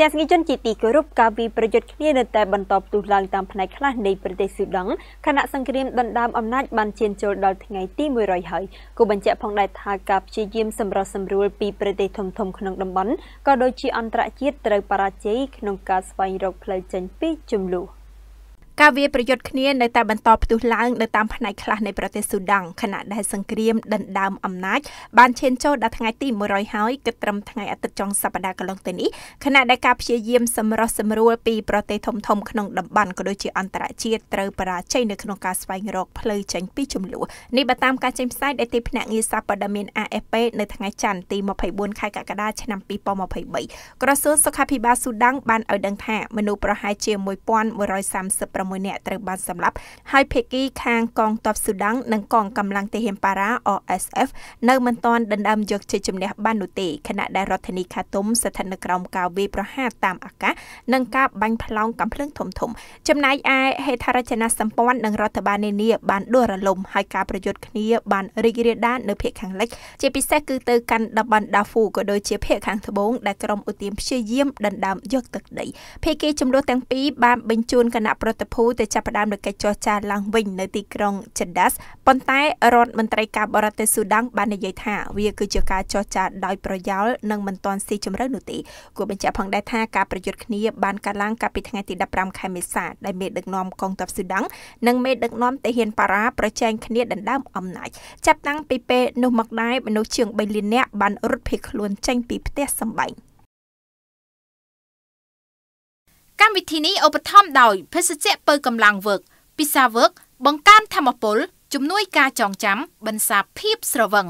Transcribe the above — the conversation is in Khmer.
ទាំងស្ងីជនជាទីគោរពការពីប្រយុទ្ធគ្នានៅតែបន្តផ្ទុះឡើងតាមផ្នែកខ្លះនៃប្រទេសស៊ូដង់ខណៈសង្គ្រាមដណ្ដើមអំណាចបានឈានចូលដល់ថ្ងៃទី100ហើយគូបញ្ជាក់ផងដែរថាការព្យាយាមសម្រុះសម្រួលពីប្រទេសធំៗក្នុងតំបន់ក៏ដូចជាអន្តរជាតិត្រូវបរាជ័យក្នុងការស្វែងរកផ្លូវចេញពីជម្លោះ។ការវាប្រយុទ្ធគ្នានៅតែបន្តផ្ទុះឡើងនៅតាមផ្នែកខ្លះនៃប្រទេសស៊ូដង់ខណៈដែលសង្គ្រាមដណ្ដើមអំណាចបានឈានចូលដល់ថ្ងៃទី100ហើយគិតត្រឹមថ្ងៃអាទិត្យចុងសប្តាហ៍កន្លងទៅនេះខណៈដែលការព្យាយាម សម្រោះសម្រួលពីប្រទេសធំធំក្នុងតំបន់ក៏ដូចជាអន្តរជាតិត្រូវបរាជ័យនៅក្នុងការស្វែងរកផ្លូវចេញពីចំនួននេះបើតាមការចេញផ្សាយដែលទីភ្នាក់ងារសារព័ត៌មាន AFP នៅថ្ងៃច័ន្ទទី24ខែកក្កដាឆ្នាំ2023ក្រសួងសុខាភិបាលស៊ូដង់បានឲ្យដឹងថាមនុស្សប្រហែលជា1136 6នាក់ត្រូវបានសម្លាប់ហើយភេកីខាងកងទ័ពស៊ូដាំងនិងកងកម្លាំងទាហានប៉ារ៉ា RSF នៅមិនទាន់ដណ្ដើមយកជ័យជំនះបាននោះទេខណៈដែលរដ្ឋធានីខាតុមស្ថិតនៅក្រោមការវាយប្រហារតាមអាកាសនិងការបាញ់ផ្លោងកំភ្លើង ធំធំ ចំណែកឯហេដ្ឋារចនាសម្ព័ន្ធនិងរដ្ឋបាលនានាបានដួលរលំហើយការប្រយុទ្ធគ្នាបានរីករាលដាលនៅភាគខាងលិចជាពិសេសគឺទៅកាន់តំបន់ដាហ្វូក៏ដូចជាភាគខាងត្បូងដែលក្រុមឧទាមព្យាយាមដណ្ដើមយក ទឹកដីភេកីចំនួនទាំងពីរបានបញ្ជូនគណៈប្រតិភភូទៅចាប់ផ្ដើមលើកិច្ចចរចាឡើងវិញនៅទីក្រុងចិនដាសប៉ុន្តែរដ្ឋមន្ត្រីការបរទេសស៊ូដានបាននិយាយថាវាគឺជាការចរចាដោយប្រយោលនិងមិនទាន់ស៊ីជម្រៅនោះទេគួរបញ្ជាក់ផងដែរថាការប្រយុទ្ធគ្នាបានកើតឡើងកាលពីថ្ងៃទី15ខែមេសាដែលមេដឹកនាំកងទ័ពស៊ូដាននិងមេដឹកនាំតាហ៊ានប៉ារ៉ាប្រជែងគ្នាដណ្ដើមអំណាចចាប់តាំងពីពេលនោះមកដែរមនុស្សជាង3លាននាក់បានរត់ភៀសខ្លួនចេញពីផ្ទះសម្បែងកម្មវិធីនេះឧបត្ថម្ភដោយភេសជ្ជៈពៅកម្លាំងវើកពិសាវើកបង្កើនធមពលជំនួយការចងចាំបន្សាភាពស្រវឹង